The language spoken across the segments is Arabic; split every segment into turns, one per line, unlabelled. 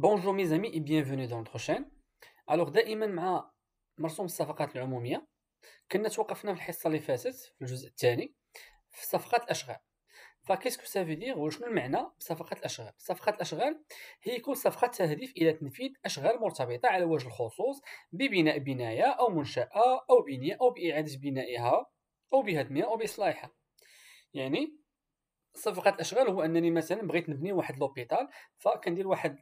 بونجور ميزامي اي بيانفوني دون شين الوغ دائما مع مرسوم الصفقات العموميه كنا توقفنا في الحصه اللي فاتت في الجزء الثاني في صفقات الاشغال فكيسكو سافي دير وشنو المعنى بصفقات الاشغال صفقات الاشغال هي كل صفقه تهدف الى تنفيذ اشغال مرتبطه على وجه الخصوص ببناء بنايه او منشاه او بنيه او باعاده بنائها او بهدمها او باصلاحها يعني صفقه الاشغال هو انني مثلا بغيت نبني واحد لوبيتال فكندير واحد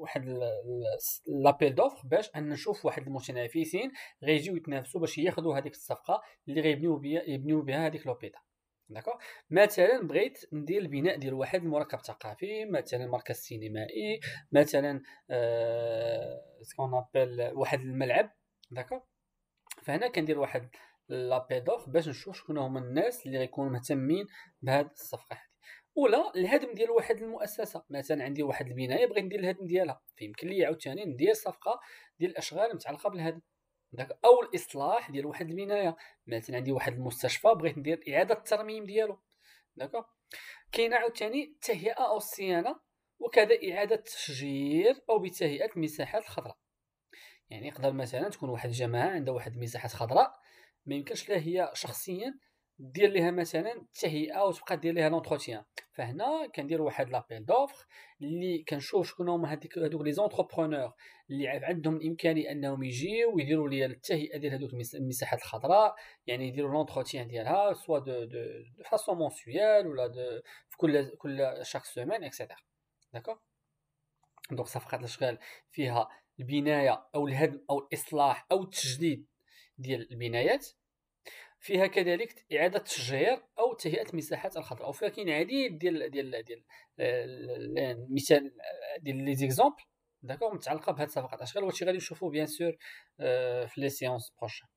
واحد لابيل دوفر باش ان نشوف واحد المتنافسين غيجيو يتنافسوا باش ياخذوا هذيك الصفقه اللي غيبنيو بها يبنيو بها هذيك لوبيتال داكوغ مثلا بغيت ندير البناء ديال واحد المركب ثقافي مثلا مركز سينمائي مثلا آه سكون ابل واحد الملعب داكوغ فهنا كندير واحد لابيدوف باش نشوف شكون هما الناس اللي غيكونوا مهتمين بهاد الصفقه هذه ولا الهدم ديال واحد المؤسسه مثلا عندي واحد البنايه بغيت ندير الهدم ديالها فيمكن لي عاوتاني ندير صفقه ديال الاشغال متعلقه بالهدم داك او الاصلاح ديال واحد البنايه مثلا عندي واحد المستشفى بغيت ندير اعاده الترميم ديالو داك كاينه عاوتاني التهيئه او الصيانه وكذا اعاده تشجير او بتهيئه المساحات الخضراء يعني يقدر مثلا تكون واحد الجماعه عندها واحد المساحات خضراء ما يمكنش لها هي شخصيا دير لها مثلا التهيئه وتبقى دير لها لونتروتيان فهنا كندير واحد لابيل دوفر اللي كنشوف شكون هما هذيك هذوك لي زونتربرونور اللي عندهم الامكانيه انهم يجيو ويديروا لي التهيئه ديال هذوك المساحات الخضراء يعني يديروا لونتروتيان ديالها سوا دو دو دو فاسون ولا دو في كل كل شاك سيمين اكسيتيرا داكور دونك صفقات الاشغال فيها البنايه او الهدم او الاصلاح او التجديد ديال البنايات فيها كذلك اعاده تشجير او تهيئه المساحات الخضراء وفيها كاين العديد ديال ديال ديال المثال آه، آه، ديال لي زيكزومبل داكوغ متعلقه بهاد صفقه الاشغال وهادشي غادي نشوفو بيان آه، سور في لي سيونس بروشان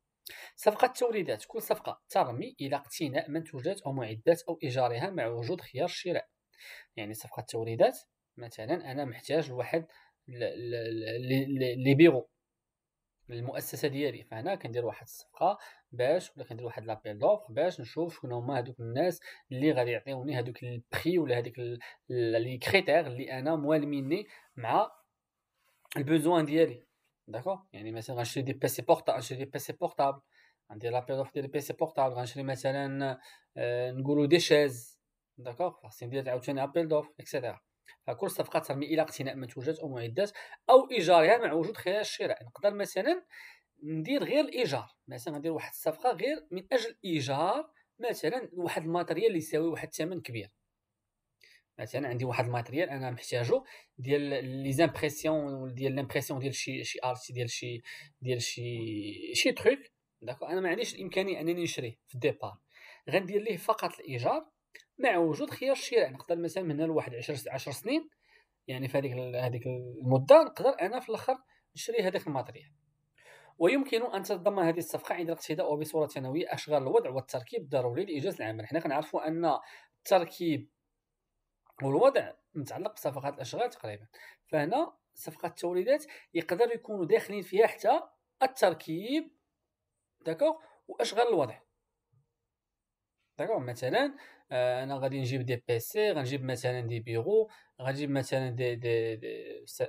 صفقة التوريدات كل صفقة ترمي إلى اقتناء منتوجات أو معدات أو إيجارها مع وجود خيار الشراء يعني صفقة التوريدات مثلا أنا محتاج لواحد لي بيرو المؤسسه ديالي فهنا كندير واحد الصفقه باش ولا كندير واحد لابيل دوف باش نشوف شكون هما هذوك الناس اللي غادي يعطيوني هذوك البخي ولا هذيك لي كريتير اللي انا موالميني مع البوزوان ديالي داكو يعني مثلا غنشري دي بيسي بورطابل غنشري دي بيسي بورطابل غندير لابيل دوف ديال بيسي بورطابل غنشري مثلا آه، نقولوا دي شاز داكوغ خاصني ندير عاوتاني ابيل دوف اكسيتيرا فكل صفقه ترمي الى اقتناء منتوجات او معدات او ايجارها مع وجود خلال الشراء نقدر مثلا ندير غير الايجار مثلا ندير واحد الصفقه غير من اجل ايجار مثلا واحد الماتريال اللي يساوي واحد الثمن كبير مثلا عندي واحد الماتريال انا محتاجو ديال لي زامبرسيون ديال لامبرسيون ديال شي شي ارتي ديال شي ديال شي شي تروك داكو انا ما عنديش الامكانيه انني نشريه في الديبار غندير ليه فقط الايجار مع وجود خيار الشراء نقدر مثلا من هنا لواحد 10 10 سنين يعني في هذيك هذيك المده نقدر انا في الاخر نشري هذاك الماتريال ويمكن ان تتضمن هذه الصفقه عند الاقتداء وبصوره ثانويه اشغال الوضع والتركيب الضروري لاجازه العمل حنا كنعرفوا ان التركيب والوضع متعلق بصفقات الاشغال تقريبا فهنا صفقات التوريدات يقدر يكونوا داخلين فيها حتى التركيب داكوغ واشغال الوضع داكوغ مثلا آه، انا غادي نجيب دي بيسي غنجيب مثلا دي بيرو غنجيب مثلا دي دي, دي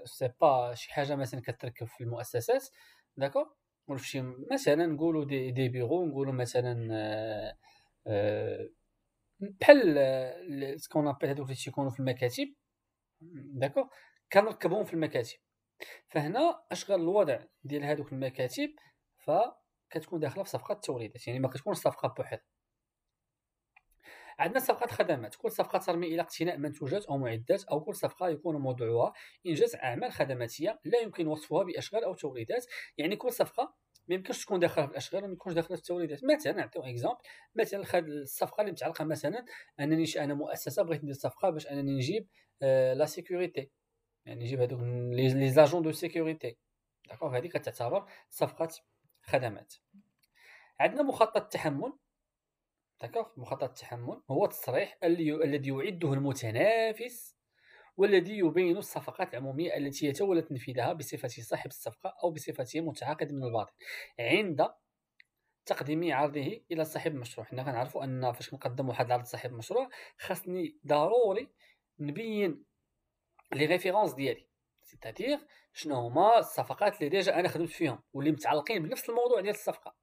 سي با شي حاجه مثلا كتركب في المؤسسات داكو ولا فشي مثلا نقولوا دي دي بيرو نقولوا مثلا آه، آه، بحال سكون ابل هادوك اللي تيكونوا في المكاتب داكو كنركبهم في المكاتب فهنا اشغال الوضع ديال هذوك المكاتب فكتكون داخله في صفقه التوريدات يعني ما كتكونش صفقه بوحدها عندنا صفقات خدمات كل صفقه ترمي الى اقتناء منتوجات او معدات او كل صفقه يكون موضوعها انجاز اعمال خدماتيه لا يمكن وصفها باشغال او توريدات يعني كل صفقه ما يمكنش تكون داخله في الاشغال وما يكونش داخله في التوريدات مثلا نعطيو اكزامبل مثلا الصفقه اللي متعلقه مثلا انني انا مؤسسه بغيت ندير صفقه باش انني نجيب آه، لا سيكوريتي يعني نجيب هذوك لي زاجون دو سيكوريتي داكوغ هذه كتعتبر صفقه خدمات عندنا مخطط التحمل تكافؤ مخطط التحمل هو التصريح الذي يعده المتنافس والذي يبين الصفقات العمومية التي يتولى تنفيذها بصفة صاحب الصفقة أو بصفة متعاقد من الباطل عند تقديم عرضه الى صاحب المشروع حنا كنعرفوا ان فاش كنقدم واحد العرض لصاحب المشروع خاصني ضروري نبين لي ريفيرونس ديالي سيتادير شنو هما الصفقات اللي ديجا انا خدمت فيهم واللي متعلقين بنفس الموضوع ديال الصفقه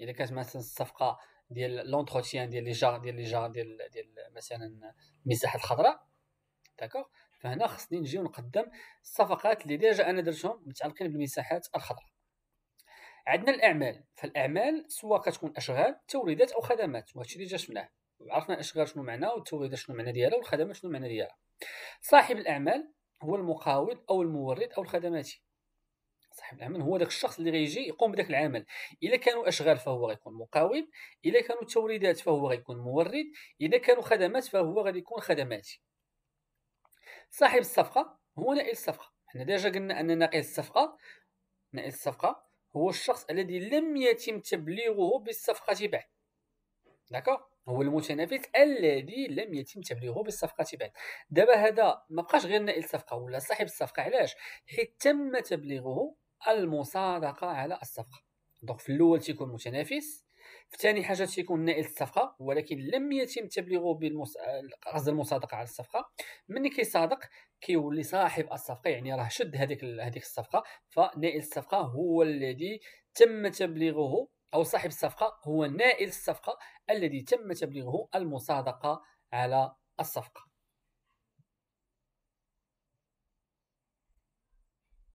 اذا كانت مثلا الصفقه ديال لونتروتيان ديال لي جار ديال لي جار ديال ديال مثلا المساحات الخضراء داكوغ فهنا خصني نجي ونقدم الصفقات اللي ديجا انا درتهم متعلقين بالمساحات الخضراء عندنا الاعمال فالاعمال سواء كتكون اشغال توريدات او خدمات وهادشي اللي جا شفناه عرفنا الاشغال شنو معناه والتوريدات شنو معنى ديالها والخدمات شنو معنى ديالها صاحب الاعمال هو المقاول او المورد او الخدماتي صاحب العمل هو داك الشخص اللي غيجي يقوم بداك العمل الا كانوا اشغال فهو غيكون مقاول الا كانوا توريدات فهو غيكون مورد الا كانوا خدمات فهو غادي يكون خدماتي صاحب الصفقه هو نائل الصفقه حنا ديجا قلنا ان نائل الصفقه نائل الصفقه هو الشخص الذي لم يتم تبليغه بالصفقه بعد داكوغ هو المتنافس الذي لم يتم تبليغه بالصفقه بعد دابا هذا مابقاش غير نائل الصفقه ولا صاحب الصفقه علاش حيت تم تبليغه المصادقه على الصفقه دونك في الاول تيكون متنافس في ثاني حاجه تيكون نائل الصفقه ولكن لم يتم تبليغه بالمس... قصد المصادقه على الصفقه ملي كيصادق كيولي صاحب الصفقه يعني راه شد هذيك هذيك الصفقه فنائل الصفقه هو الذي تم تبليغه او صاحب الصفقه هو نائل الصفقه الذي تم تبليغه المصادقه على الصفقه